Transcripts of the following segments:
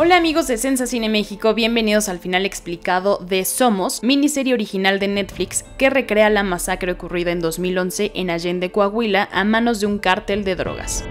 Hola amigos de Sensa Cine México, bienvenidos al final explicado de Somos, miniserie original de Netflix que recrea la masacre ocurrida en 2011 en Allende, Coahuila, a manos de un cártel de drogas.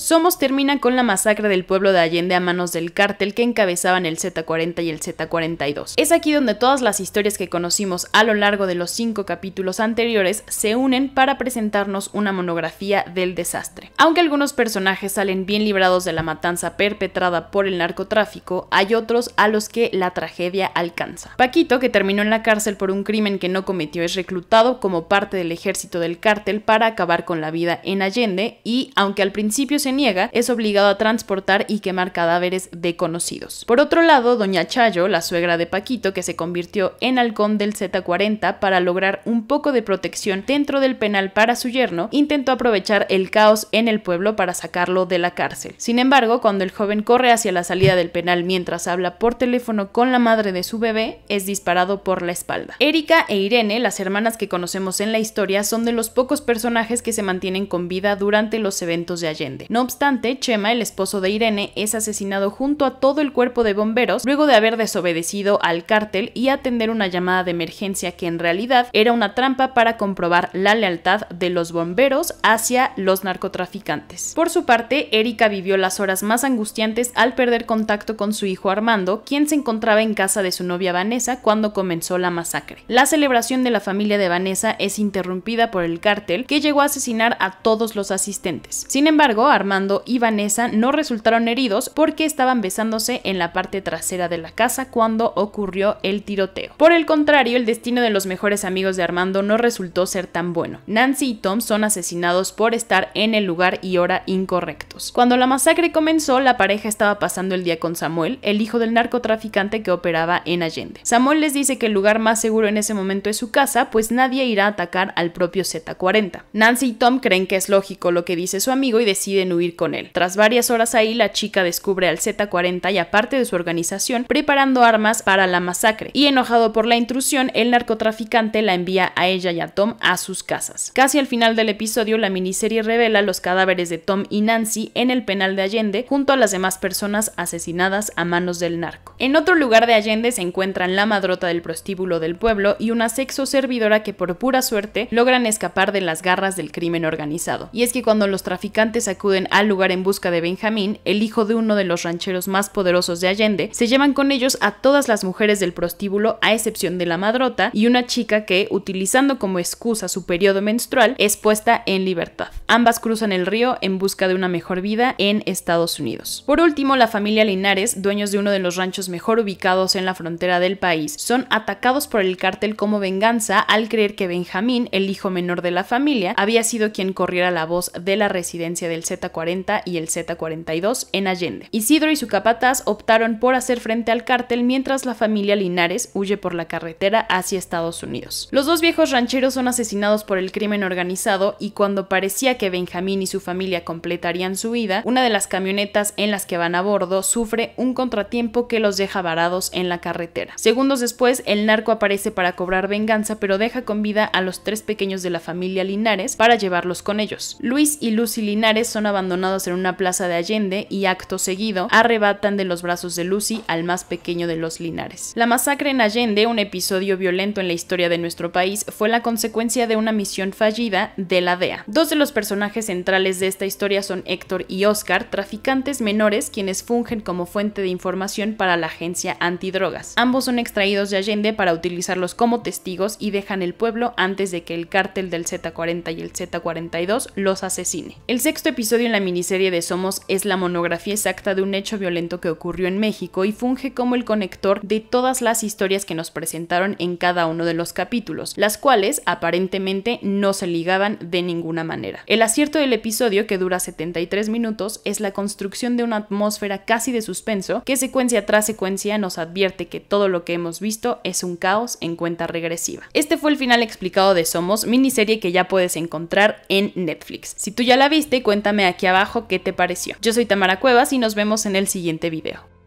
Somos termina con la masacre del pueblo de Allende a manos del cártel que encabezaban el Z40 y el Z42. Es aquí donde todas las historias que conocimos a lo largo de los cinco capítulos anteriores se unen para presentarnos una monografía del desastre. Aunque algunos personajes salen bien librados de la matanza perpetrada por el narcotráfico, hay otros a los que la tragedia alcanza. Paquito, que terminó en la cárcel por un crimen que no cometió, es reclutado como parte del ejército del cártel para acabar con la vida en Allende y, aunque al principio se niega, es obligado a transportar y quemar cadáveres de conocidos. Por otro lado, doña Chayo, la suegra de Paquito, que se convirtió en halcón del Z40 para lograr un poco de protección dentro del penal para su yerno, intentó aprovechar el caos en el pueblo para sacarlo de la cárcel. Sin embargo, cuando el joven corre hacia la salida del penal mientras habla por teléfono con la madre de su bebé, es disparado por la espalda. Erika e Irene, las hermanas que conocemos en la historia, son de los pocos personajes que se mantienen con vida durante los eventos de Allende. No obstante, Chema, el esposo de Irene, es asesinado junto a todo el cuerpo de bomberos luego de haber desobedecido al cártel y atender una llamada de emergencia que en realidad era una trampa para comprobar la lealtad de los bomberos hacia los narcotraficantes. Por su parte, Erika vivió las horas más angustiantes al perder contacto con su hijo Armando, quien se encontraba en casa de su novia Vanessa cuando comenzó la masacre. La celebración de la familia de Vanessa es interrumpida por el cártel que llegó a asesinar a todos los asistentes. Sin embargo, Armando y Vanessa no resultaron heridos porque estaban besándose en la parte trasera de la casa cuando ocurrió el tiroteo. Por el contrario, el destino de los mejores amigos de Armando no resultó ser tan bueno. Nancy y Tom son asesinados por estar en el lugar y hora incorrectos. Cuando la masacre comenzó, la pareja estaba pasando el día con Samuel, el hijo del narcotraficante que operaba en Allende. Samuel les dice que el lugar más seguro en ese momento es su casa, pues nadie irá a atacar al propio Z40. Nancy y Tom creen que es lógico lo que dice su amigo y deciden huir con él. Tras varias horas ahí, la chica descubre al Z-40 y aparte de su organización, preparando armas para la masacre, y enojado por la intrusión, el narcotraficante la envía a ella y a Tom a sus casas. Casi al final del episodio, la miniserie revela los cadáveres de Tom y Nancy en el penal de Allende, junto a las demás personas asesinadas a manos del narco. En otro lugar de Allende se encuentran la madrota del prostíbulo del pueblo y una sexo servidora que por pura suerte logran escapar de las garras del crimen organizado. Y es que cuando los traficantes acuden al lugar en busca de Benjamín, el hijo de uno de los rancheros más poderosos de Allende, se llevan con ellos a todas las mujeres del prostíbulo a excepción de la madrota y una chica que, utilizando como excusa su periodo menstrual, es puesta en libertad. Ambas cruzan el río en busca de una mejor vida en Estados Unidos. Por último, la familia Linares, dueños de uno de los ranchos mejor ubicados en la frontera del país, son atacados por el cártel como venganza al creer que Benjamín, el hijo menor de la familia, había sido quien corriera la voz de la residencia del Z 40 y el Z42 en Allende. Isidro y su capataz optaron por hacer frente al cártel mientras la familia Linares huye por la carretera hacia Estados Unidos. Los dos viejos rancheros son asesinados por el crimen organizado y cuando parecía que Benjamín y su familia completarían su vida, una de las camionetas en las que van a bordo sufre un contratiempo que los deja varados en la carretera. Segundos después, el narco aparece para cobrar venganza, pero deja con vida a los tres pequeños de la familia Linares para llevarlos con ellos. Luis y Lucy Linares son abandonados abandonados en una plaza de Allende y acto seguido arrebatan de los brazos de Lucy al más pequeño de los Linares. La masacre en Allende, un episodio violento en la historia de nuestro país, fue la consecuencia de una misión fallida de la DEA. Dos de los personajes centrales de esta historia son Héctor y Oscar, traficantes menores quienes fungen como fuente de información para la agencia antidrogas. Ambos son extraídos de Allende para utilizarlos como testigos y dejan el pueblo antes de que el cártel del Z40 y el Z42 los asesine. El sexto episodio la miniserie de Somos es la monografía exacta de un hecho violento que ocurrió en México y funge como el conector de todas las historias que nos presentaron en cada uno de los capítulos, las cuales aparentemente no se ligaban de ninguna manera. El acierto del episodio, que dura 73 minutos, es la construcción de una atmósfera casi de suspenso que secuencia tras secuencia nos advierte que todo lo que hemos visto es un caos en cuenta regresiva. Este fue el final explicado de Somos, miniserie que ya puedes encontrar en Netflix. Si tú ya la viste, cuéntame aquí aquí abajo qué te pareció. Yo soy Tamara Cuevas y nos vemos en el siguiente video.